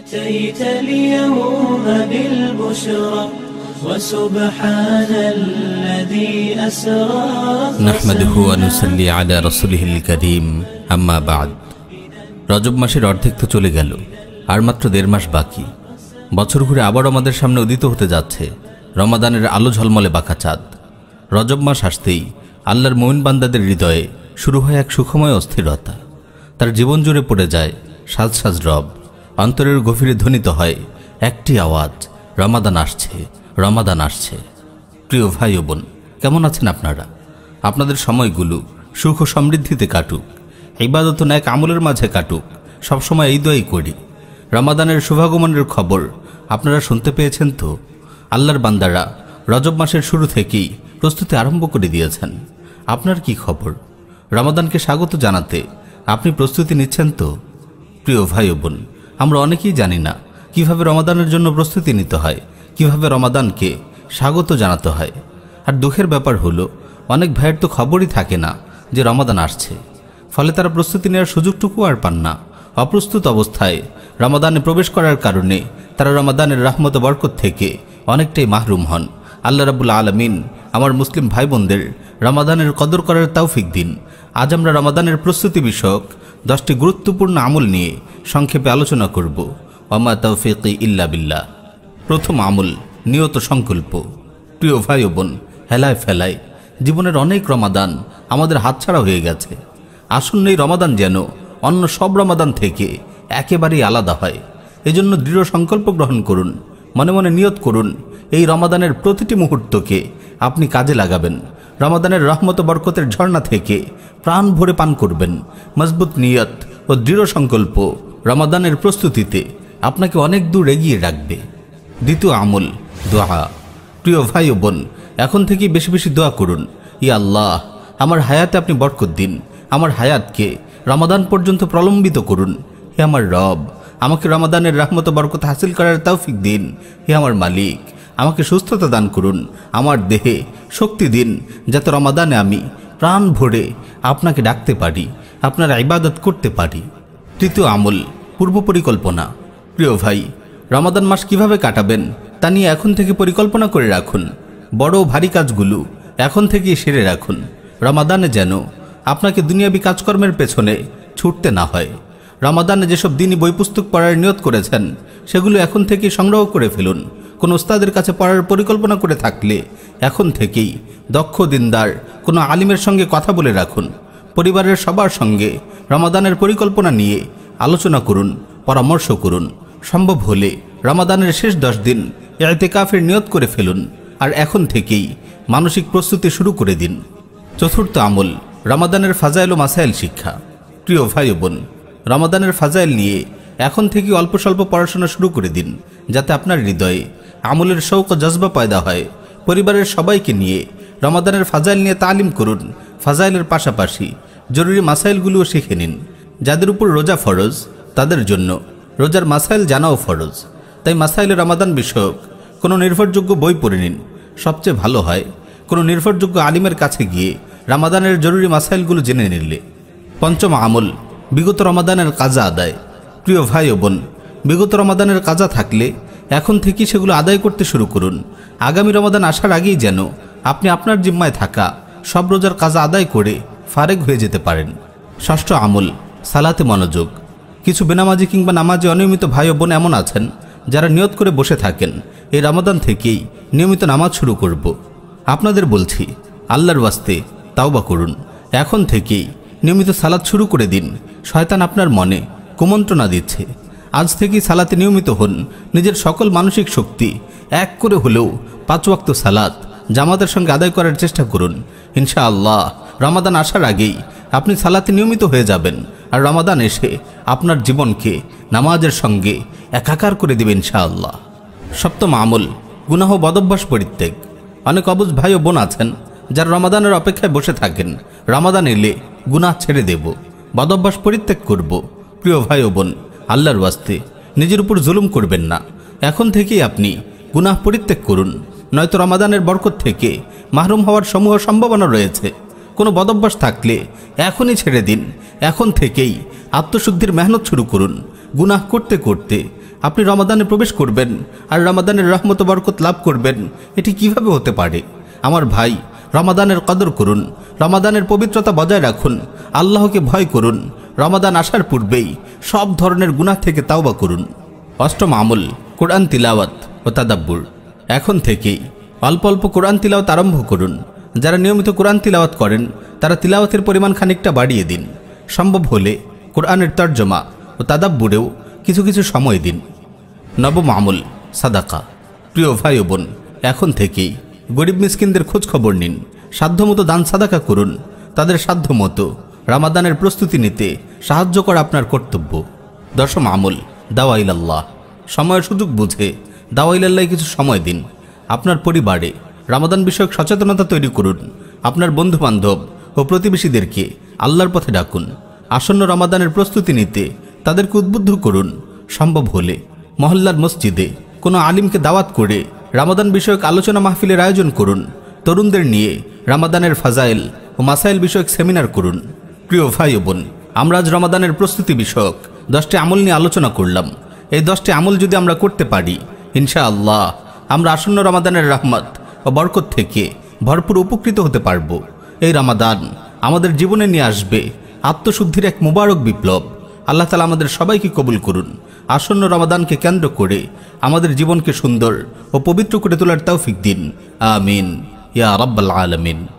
أتيت اليوم بالبشرى وسبحان الذي أسرى نحمده ونصلي على رسوله الكريم أما بعد রজব মাসের অর্ধেক তো চলে গেল আর মাত্র দেড় মাস বাকি বছর ঘুরে আবার আমাদের সামনে উদিত হতে যাচ্ছে রমাদানের আলো ঝলমলে বাঁকা চাঁদ রজব মাস আসতেই আল্লাহর মৌন বান্দাদের হৃদয়ে শুরু হয় এক সুখময় অস্থিরতা তার জীবন জুড়ে পড়ে যায় সাজ সাজ রব অন্তরের গভীরে ধ্বনিত হয় একটি আওয়াজ রমাদান আসছে রমাদান আসছে প্রিয় ভাই বোন কেমন আছেন আপনারা আপনাদের সময়গুলো সুখ সমৃদ্ধিতে কাটুক ইবাদত ন্যাক আমলের মাঝে কাটুক সবসময় এই দোয়াই করি রমাদানের শুভাগমনের খবর আপনারা শুনতে পেয়েছেন তো আল্লাহর বান্দারা রজব মাসের শুরু থেকেই প্রস্তুতি আরম্ভ করে দিয়েছেন আপনার কি খবর রমাদানকে স্বাগত জানাতে আপনি প্রস্তুতি নিচ্ছেন তো প্রিয় ভাই বোন আমরা অনেকেই জানি না কিভাবে রমাদানের জন্য প্রস্তুতি নিতে হয় কিভাবে রমাদানকে স্বাগত জানাতে হয় আর দুঃখের ব্যাপার হলো অনেক ভাইয়ের তো খবরই থাকে না যে রমাদান আসছে ফলে তারা প্রস্তুতি নেওয়ার সুযোগটুকু আর পান না অপ্রস্তুত অবস্থায় রমাদানে প্রবেশ করার কারণে তারা রমাদানের রহমত বরকত থেকে অনেকটাই মাহরুম হন আল্লাহ রাবুল আলমিন আমার মুসলিম ভাই বোনদের রমাদানের কদর করার তাওফিক দিন আজ আমরা রমাদানের প্রস্তুতি বিষয়ক দশটি গুরুত্বপূর্ণ আমল নিয়ে সংক্ষেপে আলোচনা করব অমা তৌফিক ইল্লা বিল্লা প্রথম আমল নিয়ত সংকল্প প্রিয় ভাই বোন হেলায় ফেলায় জীবনের অনেক রমাদান আমাদের হাতছাড়া হয়ে গেছে আসন্ন এই রমাদান যেন অন্য সব রমাদান থেকে একেবারেই আলাদা হয় এজন্য দৃঢ় সংকল্প গ্রহণ করুন মনে মনে নিয়ত করুন এই রমাদানের প্রতিটি মুহূর্তকে আপনি কাজে লাগাবেন রমাদানের রহমত বরকতের ঝর্ণা থেকে প্রাণ ভরে পান করবেন মজবুত নিয়ত ও দৃঢ় সংকল্প রমাদানের প্রস্তুতিতে আপনাকে অনেক দূর এগিয়ে রাখবে দ্বিতীয় আমল দোয়া প্রিয় ভাই ও বোন এখন থেকে বেশি বেশি দোয়া করুন ই আল্লাহ আমার হায়াতে আপনি বরকত দিন আমার হায়াতকে রমাদান পর্যন্ত প্রলম্বিত করুন হে আমার রব আমাকে রমাদানের রহমত বরকত হাসিল করার তৌফিক দিন হে আমার মালিক আমাকে সুস্থতা দান করুন আমার দেহে শক্তি দিন যাতে রমাদানে আমি প্রাণ ভরে আপনাকে ডাকতে পারি আপনার ইবাদত করতে পারি তৃতীয় আমল পূর্ব পরিকল্পনা প্রিয় ভাই রমাদান মাস কিভাবে কাটাবেন তা নিয়ে এখন থেকে পরিকল্পনা করে রাখুন বড় ভারী কাজগুলো এখন থেকেই সেরে রাখুন রমাদানে যেন আপনাকে দুনিয়াবি কাজকর্মের পেছনে ছুটতে না হয় রমাদানে যেসব দিনই বই পুস্তক পড়ার নিয়ত করেছেন সেগুলো এখন থেকে সংগ্রহ করে ফেলুন কোনো ওস্তাদের কাছে পড়ার পরিকল্পনা করে থাকলে এখন থেকেই দক্ষ দিনদার কোনো আলিমের সঙ্গে কথা বলে রাখুন পরিবারের সবার সঙ্গে রমাদানের পরিকল্পনা নিয়ে আলোচনা করুন পরামর্শ করুন সম্ভব হলে রমাদানের শেষ দশ দিন এতেকাফের নিয়ত করে ফেলুন আর এখন থেকেই মানসিক প্রস্তুতি শুরু করে দিন চতুর্থ আমল রমাদানের ফাজাইল ও মাসাইল শিক্ষা প্রিয় ভাই বোন রমাদানের ফাজাইল নিয়ে এখন থেকে অল্প স্বল্প পড়াশোনা শুরু করে দিন যাতে আপনার হৃদয়ে আমলের শৌক জজবা পয়দা হয় পরিবারের সবাইকে নিয়ে রমাদানের ফাজাইল নিয়ে তালিম করুন ফাজাইলের পাশাপাশি জরুরি মাসাইলগুলোও শিখে নিন যাদের উপর রোজা ফরজ তাদের জন্য রোজার মাসাইল জানাও ফরজ তাই মাসাইল রমাদান বিষয়ক কোনো নির্ভরযোগ্য বই পড়ে নিন সবচেয়ে ভালো হয় কোনো নির্ভরযোগ্য আলিমের কাছে গিয়ে রামাদানের জরুরি মাসাইলগুলো জেনে নিলে পঞ্চম আমল বিগত রমাদানের কাজা আদায় প্রিয় ভাই ও বোন বিগত রমাদানের কাজা থাকলে এখন থেকে সেগুলো আদায় করতে শুরু করুন আগামী রমাদান আসার আগেই যেন আপনি আপনার জিম্মায় থাকা সব রোজার কাজ আদায় করে ফারেক হয়ে যেতে পারেন ষষ্ঠ আমল সালাতে মনোযোগ কিছু বেনামাজি কিংবা নামাজে অনিয়মিত ভাই বোন এমন আছেন যারা নিয়ত করে বসে থাকেন এই রমাদান থেকেই নিয়মিত নামাজ শুরু করব আপনাদের বলছি আল্লাহর বাস্তে তাওবা করুন এখন থেকেই নিয়মিত সালাদ শুরু করে দিন শয়তান আপনার মনে কুমন্ত্রণা দিচ্ছে আজ থেকেই সালাতে নিয়মিত হন নিজের সকল মানসিক শক্তি এক করে হলেও পাঁচ ওয়াক্ত সালাত জামাতের সঙ্গে আদায় করার চেষ্টা করুন ইনশাআল্লাহ রমাদান আসার আগেই আপনি সালাতে নিয়মিত হয়ে যাবেন আর রমাদান এসে আপনার জীবনকে নামাজের সঙ্গে একাকার করে দেবে ইনশাআল্লাহ সপ্তম আমল গুনাহ বদভ্যাস পরিত্যাগ অনেক অবুজ ভাই ও বোন আছেন যারা রমাদানের অপেক্ষায় বসে থাকেন রমাদান এলে গুনাহ ছেড়ে দেব বদভ্যাস পরিত্যাগ করব প্রিয় ভাই ও বোন আল্লাহর ওয়াস্তে নিজের উপর জুলুম করবেন না এখন থেকেই আপনি গুনাহ পরিত্যাগ করুন নয়তো রমাদানের বরকত থেকে মাহরুম হওয়ার সমূহ সম্ভাবনা রয়েছে কোনো বদভ্যাস থাকলে এখনই ছেড়ে দিন এখন থেকেই আত্মশুদ্ধির মেহনত শুরু করুন গুনাহ করতে করতে আপনি রমাদানে প্রবেশ করবেন আর রমাদানের রহমত বরকত লাভ করবেন এটি কিভাবে হতে পারে আমার ভাই রমাদানের কদর করুন রমাদানের পবিত্রতা বজায় রাখুন আল্লাহকে ভয় করুন রমাদান আসার পূর্বেই সব ধরনের গুণা থেকে তাওবা করুন অষ্টম আমল কোরআন তিলাওয়াত ও তাদাব্বুর এখন থেকেই অল্প অল্প কোরআন তিলাওয়াত আরম্ভ করুন যারা নিয়মিত কোরআন তিলাওয়াত করেন তারা তিলাওয়াতের পরিমাণ খানিকটা বাড়িয়ে দিন সম্ভব হলে কোরআনের তর্জমা ও তাদাব্বুরেও কিছু কিছু সময় দিন নবম আমল সাদাকা প্রিয় ভাই বোন এখন থেকেই গরিব মিসকিনদের খোঁজ খবর নিন সাধ্যমতো দান সাদাকা করুন তাদের সাধ্যমতো রামাদানের প্রস্তুতি নিতে সাহায্য করা আপনার কর্তব্য দশম আমল দাওয়াইল্লাহ সময়ের সুযোগ বুঝে দাওয়াইল্লাহ কিছু সময় দিন আপনার পরিবারে রামাদান বিষয়ক সচেতনতা তৈরি করুন আপনার বন্ধু বান্ধব ও প্রতিবেশীদেরকে আল্লাহর পথে ডাকুন আসন্ন রামাদানের প্রস্তুতি নিতে তাদেরকে উদ্বুদ্ধ করুন সম্ভব হলে মহল্লার মসজিদে কোনো আলিমকে দাওয়াত করে রামাদান বিষয়ক আলোচনা মাহফিলের আয়োজন করুন তরুণদের নিয়ে রামাদানের ফাজাইল ও মাসাইল বিষয়ক সেমিনার করুন প্রিয় ভাই বোন আমরা আজ রমাদানের প্রস্তুতি বিষয়ক দশটি আমল নিয়ে আলোচনা করলাম এই দশটি আমল যদি আমরা করতে পারি ইনশাআল্লাহ আমরা আসন্ন রমাদানের রহমত ও বরকত থেকে ভরপুর উপকৃত হতে পারব এই রমাদান আমাদের জীবনে নিয়ে আসবে আত্মশুদ্ধির এক মুবারক বিপ্লব আল্লাহ তালা আমাদের সবাইকে কবুল করুন আসন্ন রমাদানকে কেন্দ্র করে আমাদের জীবনকে সুন্দর ও পবিত্র করে তোলার তৌফিক দিন আমিন ইয়া রব্বাল আলমিন